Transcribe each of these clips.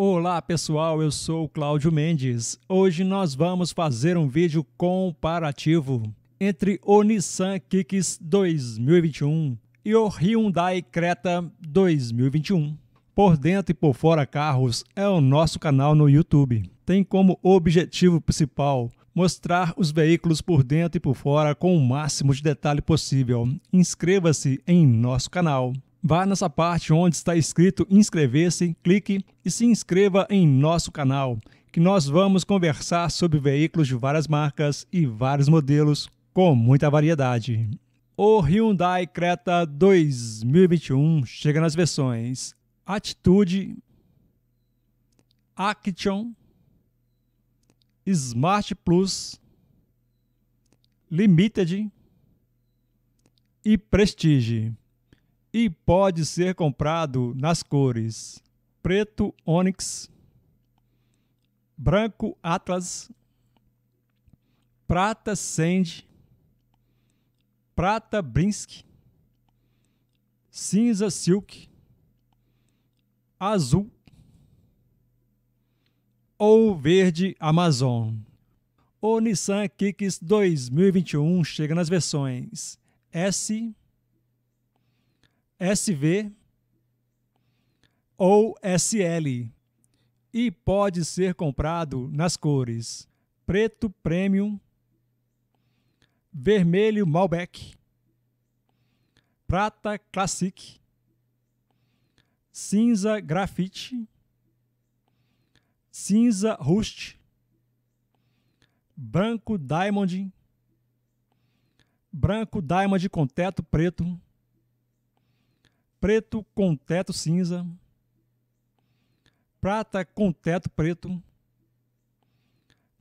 Olá pessoal, eu sou o Cláudio Mendes. Hoje nós vamos fazer um vídeo comparativo entre o Nissan Kicks 2021 e o Hyundai Creta 2021. Por dentro e por fora carros é o nosso canal no YouTube. Tem como objetivo principal mostrar os veículos por dentro e por fora com o máximo de detalhe possível. Inscreva-se em nosso canal. Vá nessa parte onde está escrito inscrever-se, clique e se inscreva em nosso canal, que nós vamos conversar sobre veículos de várias marcas e vários modelos com muita variedade. O Hyundai Creta 2021 chega nas versões Atitude, Action, Smart Plus, Limited e Prestige e pode ser comprado nas cores preto ônix, branco atlas, prata sand, prata brinsk, cinza silk, azul ou verde Amazon. O Nissan Kicks 2021 chega nas versões S, SV ou SL e pode ser comprado nas cores preto premium, vermelho Malbec, prata classic, cinza grafite, cinza rust, branco diamond, branco diamond com teto preto preto com teto cinza, prata com teto preto,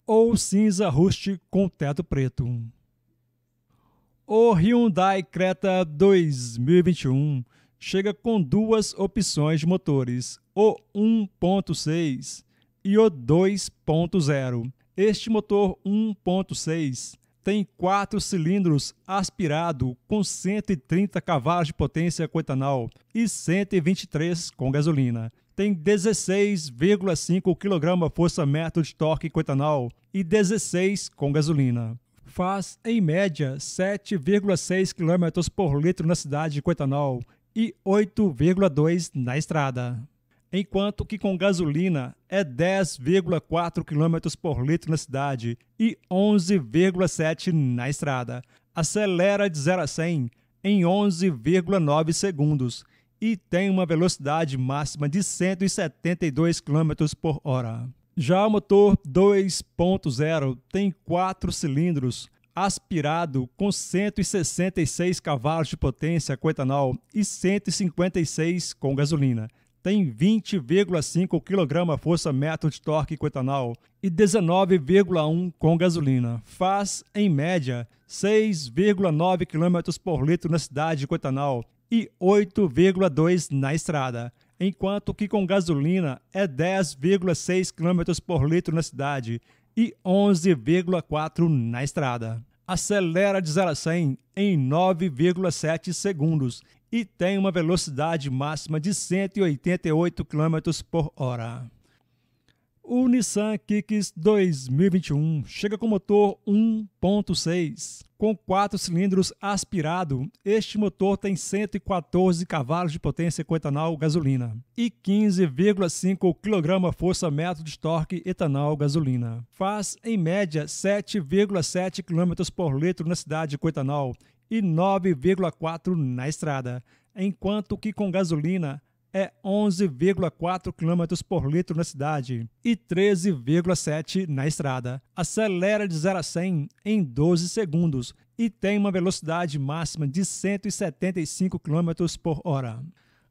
ou cinza rust com teto preto. O Hyundai Creta 2021 chega com duas opções de motores, o 1.6 e o 2.0. Este motor 1.6 tem quatro cilindros aspirado com 130 cavalos de potência com etanol e 123 com gasolina. Tem 16,5 kgfm de torque com etanol e 16 com gasolina. Faz, em média, 7,6 km por litro na cidade com etanol e 8,2 na estrada enquanto que com gasolina é 10,4 km por litro na cidade e 11,7 na estrada. Acelera de 0 a 100 em 11,9 segundos e tem uma velocidade máxima de 172 km por hora. Já o motor 2.0 tem 4 cilindros, aspirado com 166 cavalos de potência com etanol e 156 com gasolina tem 20,5 kg força-metro de torque com etanol e 19,1 com gasolina. Faz, em média, 6,9 km por litro na cidade com etanol e 8,2 na estrada, enquanto que com gasolina é 10,6 km por litro na cidade e 11,4 na estrada. Acelera de 0 a 100 em 9,7 segundos e tem uma velocidade máxima de 188 km por hora. O Nissan Kicks 2021 chega com motor 1.6, com quatro cilindros aspirado. Este motor tem 114 cavalos de potência com etanol gasolina e 15,5 kgfm de torque etanol gasolina. Faz em média 7,7 km por litro na cidade com etanol e 9,4 na estrada, enquanto que com gasolina é 11,4 km por litro na cidade e 13,7 na estrada. Acelera de 0 a 100 em 12 segundos e tem uma velocidade máxima de 175 km por hora.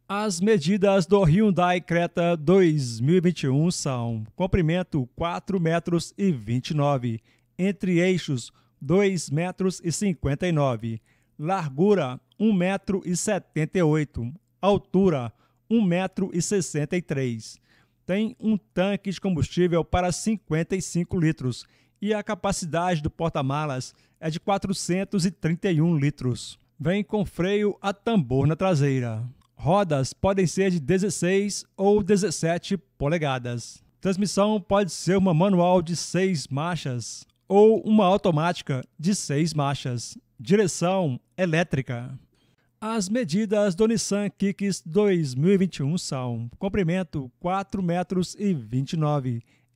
As medidas do Hyundai Creta 2021 são comprimento 4 metros e 29, entre eixos 1,5 2 metros e 59, largura 1 metro e 78, altura 1 metro e 63. Tem um tanque de combustível para 55 litros e a capacidade do porta-malas é de 431 litros. Vem com freio a tambor na traseira. Rodas podem ser de 16 ou 17 polegadas. Transmissão pode ser uma manual de 6 marchas ou uma automática de seis marchas, direção elétrica. As medidas do Nissan Kicks 2021 são comprimento 4,29 metros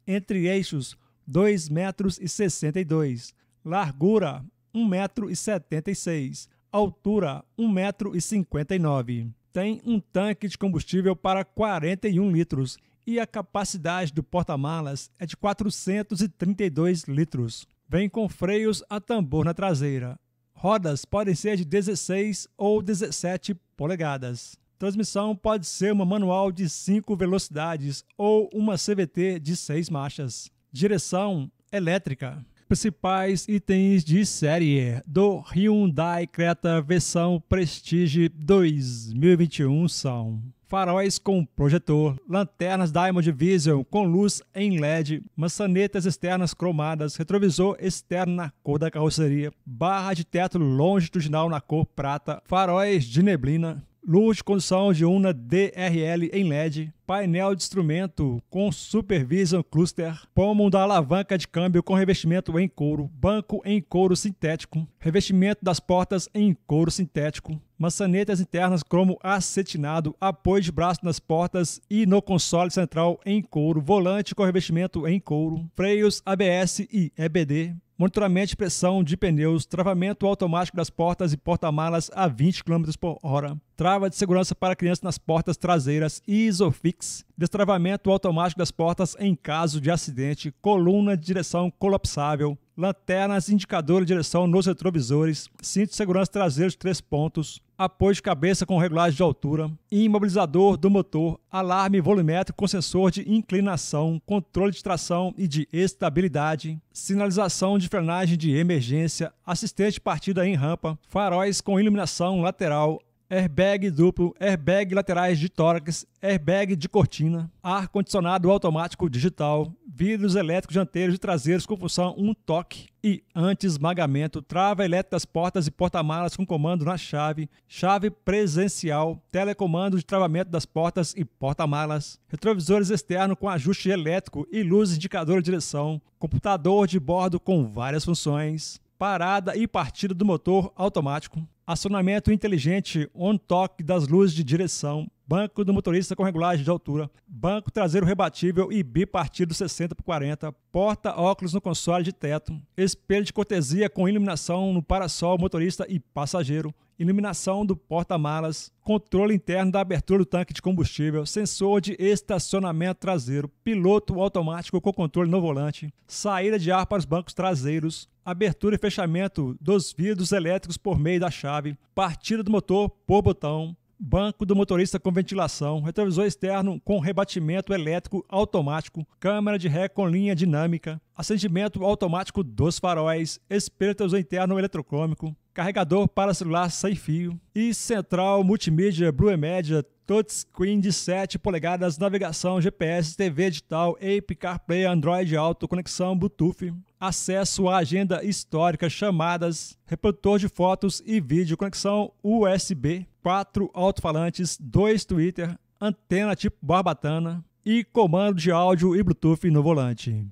entre eixos 2,62 metros largura 1,76 metro altura 1,59 metro Tem um tanque de combustível para 41 litros e a capacidade do porta-malas é de 432 litros. Vem com freios a tambor na traseira. Rodas podem ser de 16 ou 17 polegadas. Transmissão pode ser uma manual de 5 velocidades ou uma CVT de 6 marchas. Direção elétrica. Principais itens de série do Hyundai Creta versão Prestige 2021 são faróis com projetor, lanternas Diamond Vision com luz em LED, maçanetas externas cromadas, retrovisor externo na cor da carroceria, barra de teto longitudinal na cor prata, faróis de neblina, luz de som de una DRL em LED, painel de instrumento com Supervision Cluster, pomo da alavanca de câmbio com revestimento em couro, banco em couro sintético, revestimento das portas em couro sintético, maçanetas internas cromo acetinado, apoio de braço nas portas e no console central em couro, volante com revestimento em couro, freios ABS e EBD, monitoramento de pressão de pneus, travamento automático das portas e porta-malas a 20 km por hora, trava de segurança para crianças nas portas traseiras e Isofix, destravamento automático das portas em caso de acidente, coluna de direção colapsável, lanternas, indicador de direção nos retrovisores, cinto de segurança traseiro de três pontos, apoio de cabeça com regulagem de altura, imobilizador do motor, alarme volumétrico com sensor de inclinação, controle de tração e de estabilidade, sinalização de frenagem de emergência, assistente de partida em rampa, faróis com iluminação lateral, airbag duplo, airbag laterais de tórax, airbag de cortina, ar-condicionado automático digital, vidros elétricos dianteiros e traseiros com função um toque e anti-esmagamento, trava elétrica das portas e porta-malas com comando na chave, chave presencial, telecomando de travamento das portas e porta-malas, retrovisores externos com ajuste elétrico e luz indicador de direção, computador de bordo com várias funções, parada e partida do motor automático, acionamento inteligente on-toque das luzes de direção, banco do motorista com regulagem de altura, banco traseiro rebatível e bipartido 60 por 40, porta óculos no console de teto, espelho de cortesia com iluminação no parasol motorista e passageiro, iluminação do porta-malas, controle interno da abertura do tanque de combustível, sensor de estacionamento traseiro, piloto automático com controle no volante, saída de ar para os bancos traseiros, abertura e fechamento dos vidros elétricos por meio da chave, partida do motor por botão, banco do motorista com ventilação, retrovisor externo com rebatimento elétrico automático, câmera de ré com linha dinâmica, acendimento automático dos faróis, espelho interno eletrocômico, carregador para celular sem fio e central multimídia Bluemedia touchscreen de 7 polegadas, navegação, GPS, TV digital, App CarPlay, Android Auto, conexão Bluetooth, acesso à agenda histórica, chamadas, reprodutor de fotos e vídeo, conexão USB, quatro alto-falantes, dois Twitter, antena tipo barbatana e comando de áudio e Bluetooth no volante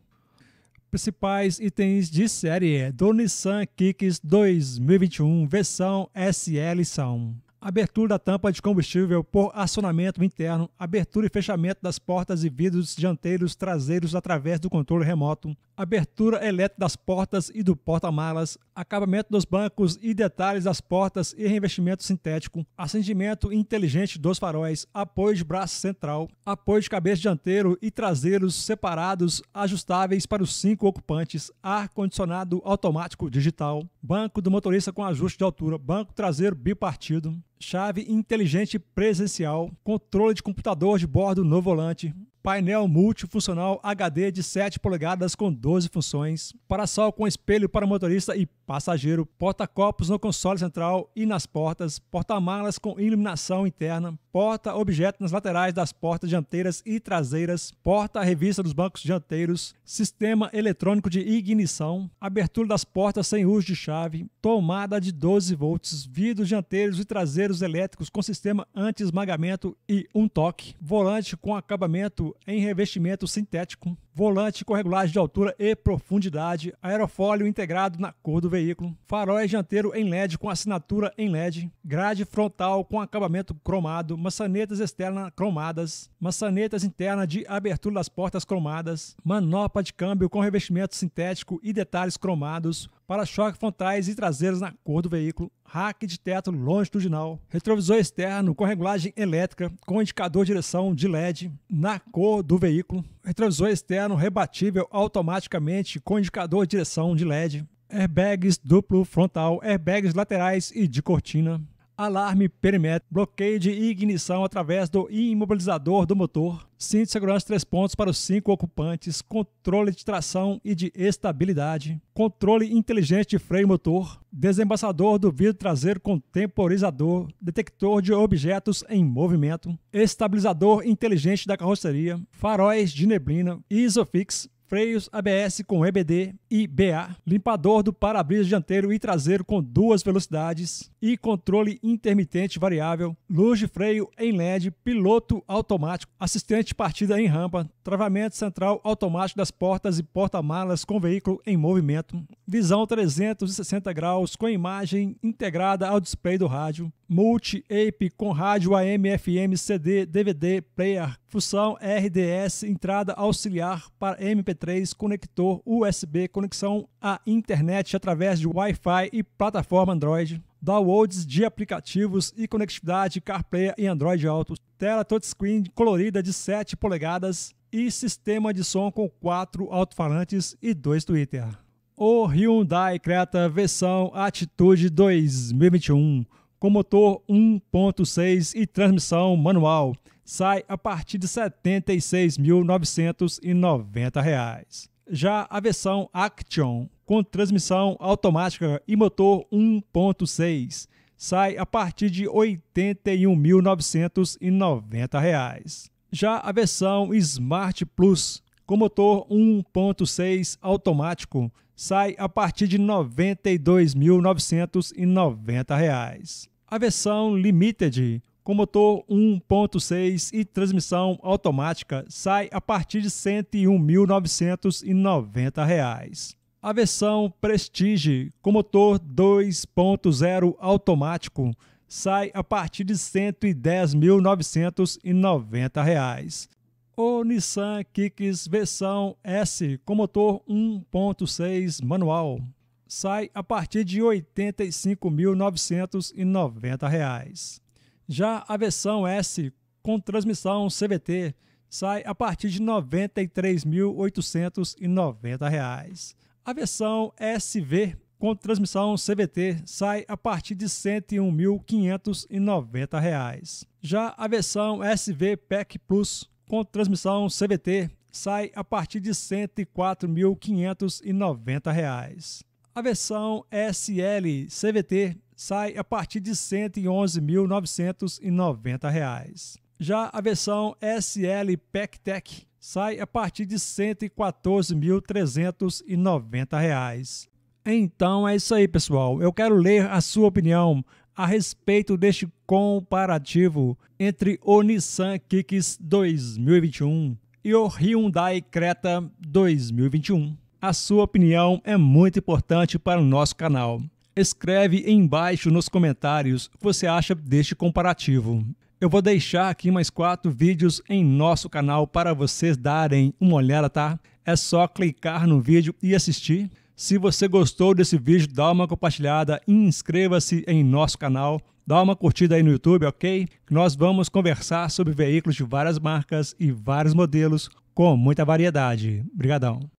principais itens de série do Nissan Kicks 2021 versão SL são abertura da tampa de combustível por acionamento interno, abertura e fechamento das portas e vidros dianteiros traseiros através do controle remoto, abertura elétrica das portas e do porta-malas, acabamento dos bancos e detalhes das portas e revestimento sintético, acendimento inteligente dos faróis, apoio de braço central, apoio de cabeça dianteiro e traseiros separados ajustáveis para os cinco ocupantes, ar-condicionado automático digital, banco do motorista com ajuste de altura, banco traseiro bipartido, chave inteligente presencial, controle de computador de bordo no volante, painel multifuncional HD de 7 polegadas com 12 funções, para-sol com espelho para motorista e passageiro, porta-copos no console central e nas portas, porta-malas com iluminação interna, porta-objeto nas laterais das portas dianteiras e traseiras, porta-revista dos bancos dianteiros, sistema eletrônico de ignição, abertura das portas sem uso de chave, tomada de 12 volts, vidros dianteiros e traseiros elétricos com sistema anti-esmagamento e um toque, volante com acabamento em revestimento sintético, volante com regulagem de altura e profundidade, aerofólio integrado na cor do veículo, faróis dianteiro em LED com assinatura em LED, grade frontal com acabamento cromado, maçanetas externas cromadas, maçanetas internas de abertura das portas cromadas, manopla de câmbio com revestimento sintético e detalhes cromados, para-choque frontais e traseiros na cor do veículo, rack de teto longitudinal, retrovisor externo com regulagem elétrica com indicador de direção de LED na cor do veículo, retrovisor externo rebatível automaticamente com indicador de direção de LED, airbags duplo frontal, airbags laterais e de cortina, alarme perimetro, bloqueio de ignição através do imobilizador do motor, cinto de segurança três pontos para os cinco ocupantes, controle de tração e de estabilidade, controle inteligente de freio motor, desembaçador do vidro traseiro com temporizador, detector de objetos em movimento, estabilizador inteligente da carroceria, faróis de neblina, isofix, freios ABS com EBD e BA, limpador do para-brisa dianteiro e traseiro com duas velocidades, e controle intermitente variável, luz de freio em LED, piloto automático, assistente partida em rampa, travamento central automático das portas e porta-malas com veículo em movimento, visão 360 graus com imagem integrada ao display do rádio, multi-ape com rádio AM, FM, CD, DVD, player, função RDS, entrada auxiliar para MP3, conector USB, conexão à internet através de Wi-Fi e plataforma Android downloads de aplicativos e conectividade CarPlay e Android Auto, tela touchscreen colorida de 7 polegadas e sistema de som com 4 alto-falantes e 2 Twitter. O Hyundai Creta versão Attitude 2021 com motor 1.6 e transmissão manual sai a partir de R$ 76.990. Já a versão Action com transmissão automática e motor 1.6. Sai a partir de R$ 81.990. Já a versão Smart Plus, com motor 1.6 automático, sai a partir de R$ 92.990. A versão Limited, com motor 1.6 e transmissão automática, sai a partir de R$ 101.990. A versão Prestige com motor 2.0 automático sai a partir de R$ 110.990. O Nissan Kicks versão S com motor 1.6 manual sai a partir de R$ 85.990. Já a versão S com transmissão CVT sai a partir de R$ 93.890. A versão SV com transmissão CVT sai a partir de R$ 101.590. Já a versão SV Pack Plus com transmissão CVT sai a partir de R$ 104.590. A versão SL CVT sai a partir de R$ 111.990. Já a versão SL Pack Tech sai a partir de R$ 114.390. Então é isso aí, pessoal. Eu quero ler a sua opinião a respeito deste comparativo entre o Nissan Kicks 2021 e o Hyundai Creta 2021. A sua opinião é muito importante para o nosso canal. Escreve embaixo nos comentários o que você acha deste comparativo. Eu vou deixar aqui mais quatro vídeos em nosso canal para vocês darem uma olhada, tá? É só clicar no vídeo e assistir. Se você gostou desse vídeo, dá uma compartilhada, inscreva-se em nosso canal, dá uma curtida aí no YouTube, ok? Nós vamos conversar sobre veículos de várias marcas e vários modelos com muita variedade. Obrigadão!